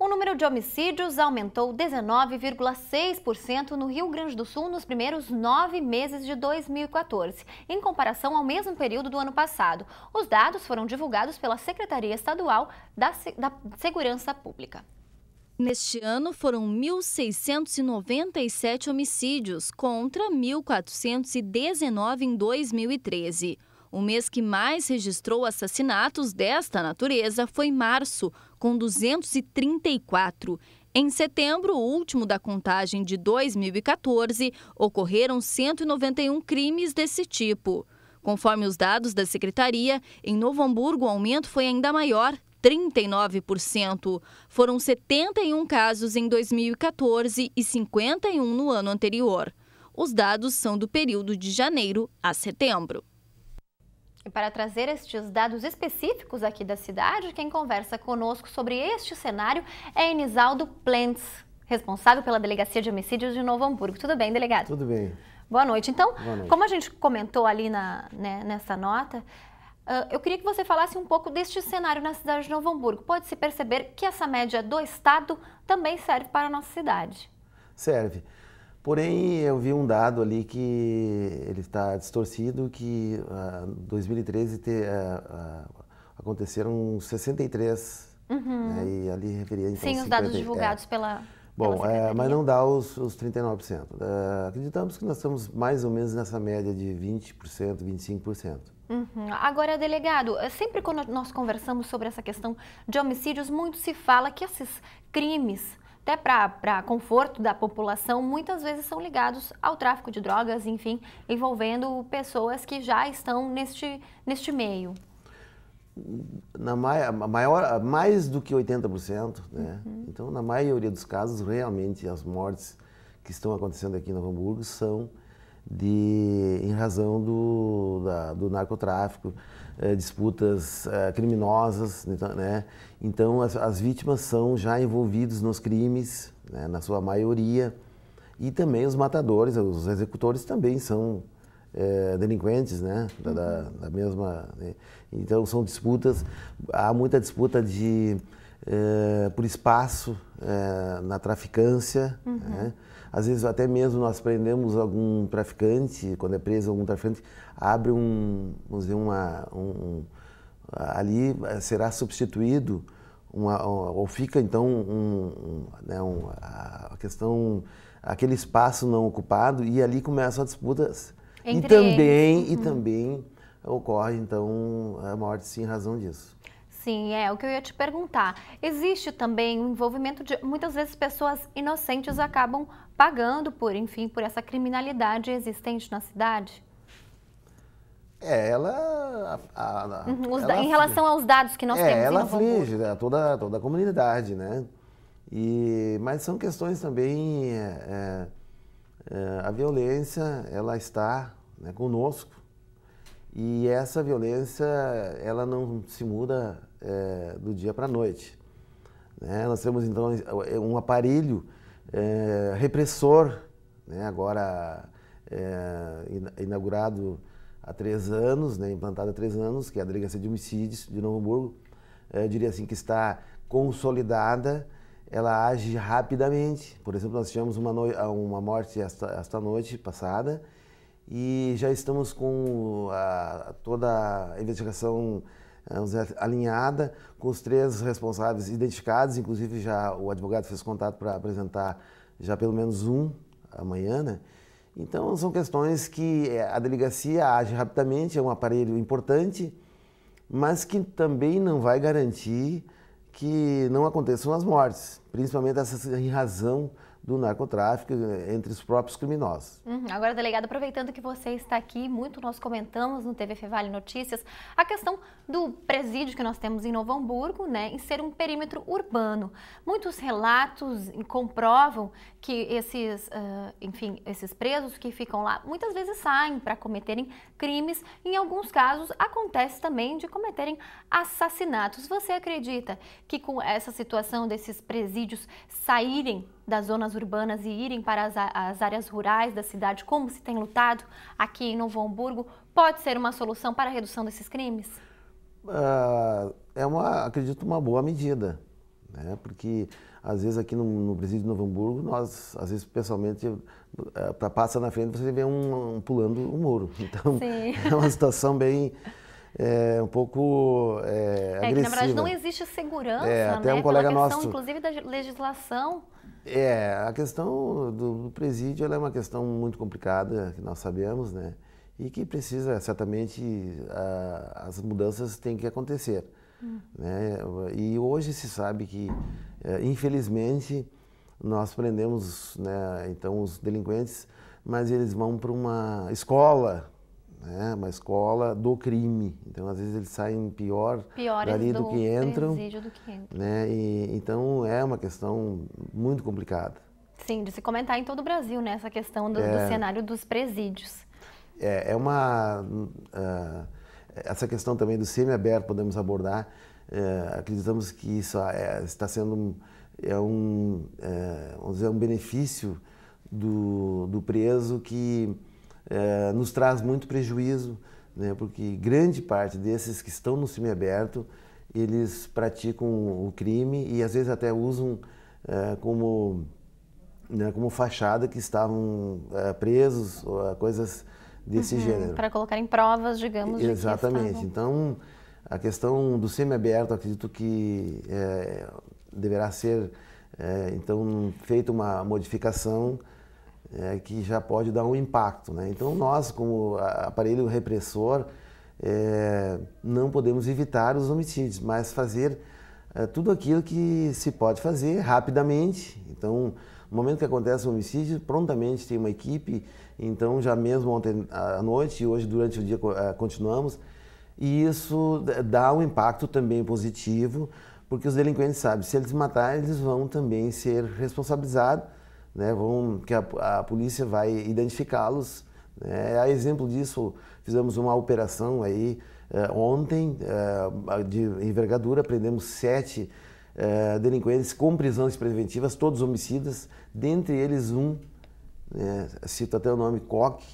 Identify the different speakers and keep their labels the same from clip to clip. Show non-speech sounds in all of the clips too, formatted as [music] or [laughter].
Speaker 1: O número de homicídios aumentou 19,6% no Rio Grande do Sul nos primeiros nove meses de 2014, em comparação ao mesmo período do ano passado. Os dados foram divulgados pela Secretaria Estadual da, da Segurança Pública. Neste ano foram 1.697 homicídios contra 1.419 em 2013. O mês que mais registrou assassinatos desta natureza foi março, com 234. Em setembro, o último da contagem de 2014, ocorreram 191 crimes desse tipo. Conforme os dados da secretaria, em Novo Hamburgo o aumento foi ainda maior, 39%. Foram 71 casos em 2014 e 51 no ano anterior. Os dados são do período de janeiro a setembro. E para trazer estes dados específicos aqui da cidade, quem conversa conosco sobre este cenário é Enisaldo Plants, responsável pela Delegacia de Homicídios de Novo Hamburgo. Tudo bem, delegado? Tudo bem. Boa noite. Então, Boa noite. como a gente comentou ali na, né, nessa nota, ah, eu queria que você falasse um pouco deste cenário na cidade de Novo Hamburgo. Pode-se perceber que essa média do Estado também serve para a nossa cidade.
Speaker 2: Serve. Porém, eu vi um dado ali que ele está distorcido, que em uh, 2013 te, uh, uh, aconteceram 63, uhum. né, e ali referia... Então, Sim, 50, os dados é. divulgados é. pela... Bom, é, mas não dá os, os 39%. É, eh, acreditamos que nós estamos mais ou menos nessa média de 20%, 25%. Uhum.
Speaker 1: Agora, delegado, eh, sempre quando nós conversamos sobre essa questão de homicídios, muito se fala que esses crimes até para conforto da população, muitas vezes são ligados ao tráfico de drogas, enfim, envolvendo pessoas que já estão neste, neste meio.
Speaker 2: Na maior, mais do que 80%, né? Uhum. Então, na maioria dos casos, realmente as mortes que estão acontecendo aqui no Hamburgo são de, em razão do, da, do narcotráfico, eh, disputas eh, criminosas. Né, né? Então, as, as, vítimas são já envolvidos nos crimes, né? na sua maioria, e também os matadores, os executores também são eh, delinquentes, né? Da, da, uhum. da mesma. Né? Então, são disputas, há muita disputa de. por espaço na traficância, uhum. né? Às vezes até mesmo nós prendemos algum traficante, quando é preso algum traficante, abre um, vamos dizer, uma, um, um ali eh, será substituído uma, ou fica então um, né, a questão aquele espaço não ocupado e ali começam as disputas Entre e também eles. e hum. também ocorre então a morte sim em razão disso.
Speaker 1: Sim, é o que eu ia te perguntar. Existe também o envolvimento de muitas vezes pessoas inocentes acabam pagando por, enfim, por essa criminalidade existente na cidade?
Speaker 2: É, ela. A, a, uhum, ela em relação
Speaker 1: aos dados que nós é, temos. Ela
Speaker 2: aflige né, toda, toda a comunidade, né? E, mas são questões também. É, é, é, a violência, ela está né, conosco. E essa violência, ela não se muda é, do dia para a noite. Né? Nós temos, então, é, um aparelho é, repressor, né, agora é, inaugurado há três anos, né, implantado há três anos, que é a Delegacia de Homicídios de Novo Hamburgo, é, eu diria assim que está consolidada, ela age rapidamente. Por exemplo, nós tivemos uma, uma morte esta, esta noite passada, e já estamos com a, toda a investigação é, alinhada com os três responsáveis identificados, inclusive já o advogado fez contato para apresentar já pelo menos um amanhã, né? Então são questões que é, a delegacia age rapidamente, é um aparelho importante, mas que também não vai garantir que não aconteçam as mortes, principalmente essa em razão do narcotráfico eh, entre os próprios criminosos.
Speaker 1: Uhum. Agora, delegado, aproveitando que você está aqui, muito nós comentamos no TV Vale Notícias a questão do presídio que nós temos em Novo Hamburgo, né, em ser um perímetro urbano. Muitos relatos comprovam que esses, uh, enfim, esses presos que ficam lá muitas vezes saem para cometerem crimes. Em alguns casos, acontece também de cometerem assassinatos. Você acredita que com essa situação desses presídios saírem das zonas urbanas e irem para as, as áreas rurais da cidade, como se tem lutado aqui em Novo Hamburgo, pode ser uma solução para a redução desses crimes?
Speaker 2: Uh, é uma, acredito, uma boa medida, né? Porque às vezes aqui no, no presídio de Novo Hamburgo, nós, às vezes, pessoalmente, é, para passar na frente você vê um, um pulando um muro. [laughs] Então, Sim. é uma situação bem é, um pouco é, é, agressiva. Que, na verdade, não
Speaker 1: existe segurança, é, até né? um colega questão, nosso, inclusive, da legislação.
Speaker 2: É, a questão do, do presídio é uma questão muito complicada, que nós sabemos, né? E que precisa, certamente, a, as mudanças têm que acontecer. Hum. Né? E hoje se sabe que, é, infelizmente, nós prendemos né, então os delinquentes, mas eles vão para uma escola né? uma escola do crime. Então, às vezes, eles saem pior Piores dali do, do que entram. Do que entra. né? E, então, é uma questão muito complicada.
Speaker 1: Sim, de se comentar em todo o Brasil, né? Essa questão do, é, do cenário dos presídios.
Speaker 2: É, é uma... Uh, essa questão também do semiaberto podemos abordar. Uh, acreditamos que isso ah, é, está sendo um, é um, é, vamos dizer, um benefício do, do preso que eh, nos traz muito prejuízo, né? porque grande parte desses que estão no semiaberto, eles praticam o crime e às vezes até usam eh, como, né, como fachada que estavam eh, presos, ou, coisas desse uhum, gênero. Para
Speaker 1: colocar em provas, digamos. Exatamente.
Speaker 2: então, a questão do semiaberto, acredito que deverá ser, então, feita uma modificação é, que já pode dar um impacto. Né? Então, nós, como aparelho repressor, é, não podemos evitar os homicídios, mas fazer é, tudo aquilo que se pode fazer rapidamente. Então, no momento que acontece um homicídio, prontamente tem uma equipe. Então, já mesmo ontem à noite e hoje durante o dia é, continuamos. E isso dá um impacto também positivo, porque os delinquentes sabem, se eles matarem, eles vão também ser responsabilizados né, vão, que a, a polícia vai identificá-los. Né. A exemplo disso, fizemos uma operação aí eh, ontem eh, de envergadura, prendemos sete eh, delinquentes com prisões preventivas, todos homicidas, dentre eles um, né, cito até o nome, Coque,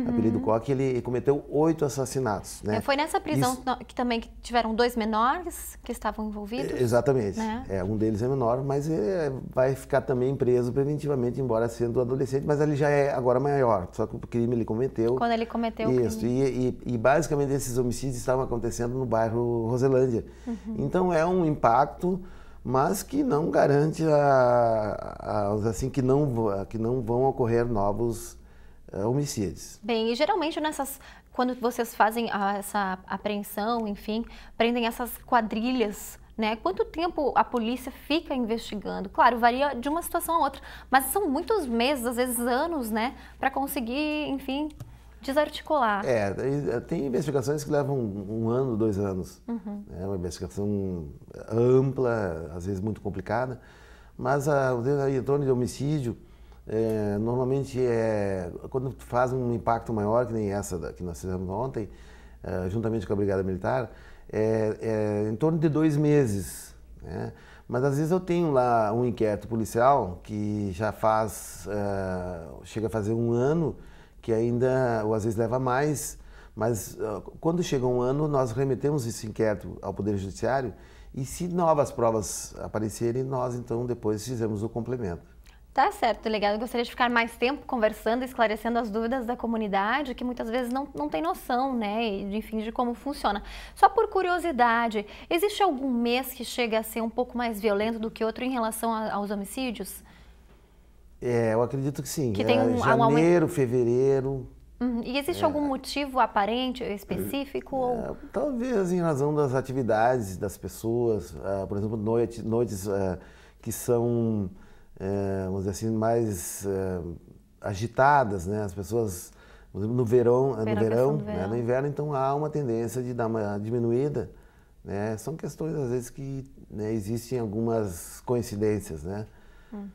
Speaker 1: Uhum. Apelido Coque,
Speaker 2: ele cometeu oito assassinatos. Né? É, foi
Speaker 1: nessa prisão Isso... que também que tiveram dois menores que estavam envolvidos? É,
Speaker 2: exatamente. Né? É, um deles é menor, mas é, vai ficar também preso preventivamente, embora sendo adolescente, mas ele já é agora maior, só que o crime ele cometeu. Quando
Speaker 1: ele cometeu Isso, o crime.
Speaker 2: E, e, e basicamente esses homicídios estavam acontecendo no bairro Roselândia. Uhum. Então é um impacto mas que não garante a, a, assim que não que não vão ocorrer novos homicídios.
Speaker 1: É Bem, e geralmente nessas, quando vocês fazem a, essa apreensão, enfim, prendem essas quadrilhas né? Quanto tempo a polícia fica investigando? Claro, varia de uma situação a outra, mas são muitos meses, às vezes anos, né, para conseguir, enfim, desarticular.
Speaker 2: É, tem eh, investigações que levam um, ano, dois anos. Uhum. É uma investigação ampla, às vezes muito complicada, mas a, em torno de homicídio, é, normalmente é quando faz um impacto maior, que nem essa que nós fizemos ontem, é, juntamente com a Brigada Militar, é, é, em torno de dois meses. Né? Mas às vezes eu tenho lá um inquérito policial que já faz, é, chega a fazer um ano, que ainda, ou às vezes leva mais, mas quando chega um ano, nós remetemos esse inquérito ao Poder Judiciário e se novas provas aparecerem, nós então depois fizemos o complemento.
Speaker 1: Tá certo, legal. Eu gostaria de ficar mais tempo conversando, esclarecendo as dúvidas da comunidade, que muitas vezes não, não tem noção, né? enfim, de como funciona. Só por curiosidade, existe algum mês que chega a ser um pouco mais violento do que outro em relação a, aos homicídios?
Speaker 2: É, eu acredito que sim. Que tem é, um, janeiro, um... fevereiro.
Speaker 1: Uhum. E existe é. algum motivo aparente, específico? É,
Speaker 2: ou... Talvez em razão das atividades das pessoas, uh, por exemplo, noite, noites uh, que são é, vamos dizer assim, mais é, agitadas, né? As pessoas no verão, eh, no verão, verão, né? no inverno, então há uma tendência de dar uma diminuída, né? São questões às vezes que né, existem algumas coincidências, né?
Speaker 1: Uhum.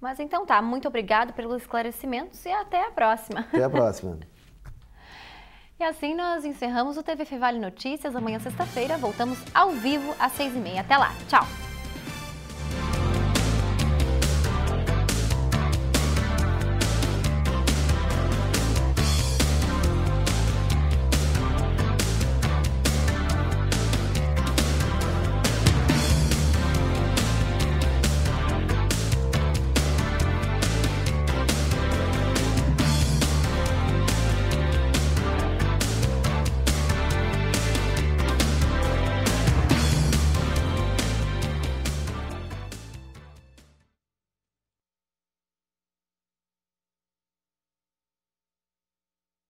Speaker 1: Mas então tá, muito obrigado pelos esclarecimentos e até a próxima. Até a
Speaker 2: próxima. [laughs]
Speaker 1: [laughs] e assim nós encerramos o TVF Vale Notícias. Amanhã, sexta-feira, voltamos ao vivo às seis e meia. Até lá, tchau!